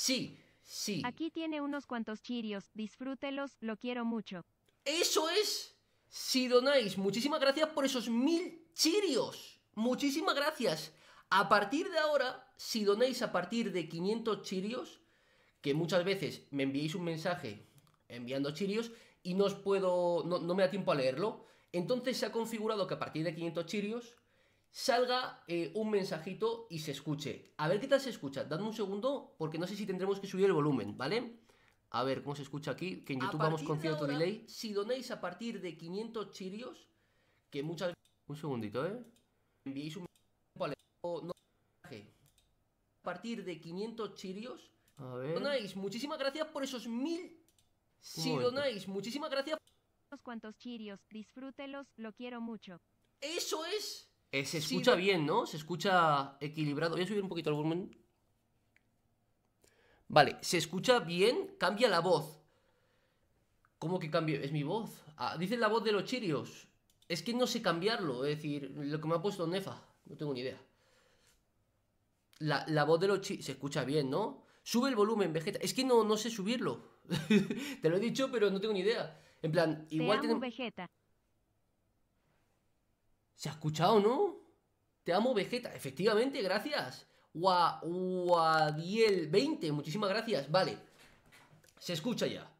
Sí, sí. Aquí tiene unos cuantos chirios, disfrútelos, lo quiero mucho. Eso es. Si donáis, muchísimas gracias por esos mil chirios. Muchísimas gracias. A partir de ahora, si donáis a partir de 500 chirios, que muchas veces me enviéis un mensaje enviando chirios y no os puedo, no me da tiempo a leerlo, entonces se ha configurado que a partir de 500 chirios salga eh, un mensajito y se escuche. A ver qué tal se escucha. Dadme un segundo porque no sé si tendremos que subir el volumen, ¿vale? A ver cómo se escucha aquí, que en YouTube vamos con cierto delay. Si donéis a partir de 500 chirios, que muchas Un segundito, ¿eh? A partir de 500 chirios... A ver... Donáis, muchísimas gracias por esos mil... Si donáis, muchísimas gracias... Cuantos chirios, disfrútelos, lo quiero mucho. ¡Eso es! Eh, se escucha bien, ¿no? Se escucha equilibrado. Voy a subir un poquito el volumen. Vale, se escucha bien, cambia la voz. ¿Cómo que cambia? Es mi voz. Ah, dice la voz de los chirios. Es que no sé cambiarlo, es decir, lo que me ha puesto Nefa. No tengo ni idea. La, voz de los chirios se escucha bien, ¿no? Sube el volumen, Vegeta. Es que no, no sé subirlo. Te lo he dicho, pero no tengo ni idea. En plan, igual tengo... ¿Se ha escuchado, no? Te amo, Vegeta. Efectivamente, gracias. Guadiel20, muchísimas gracias. Vale. Se escucha ya.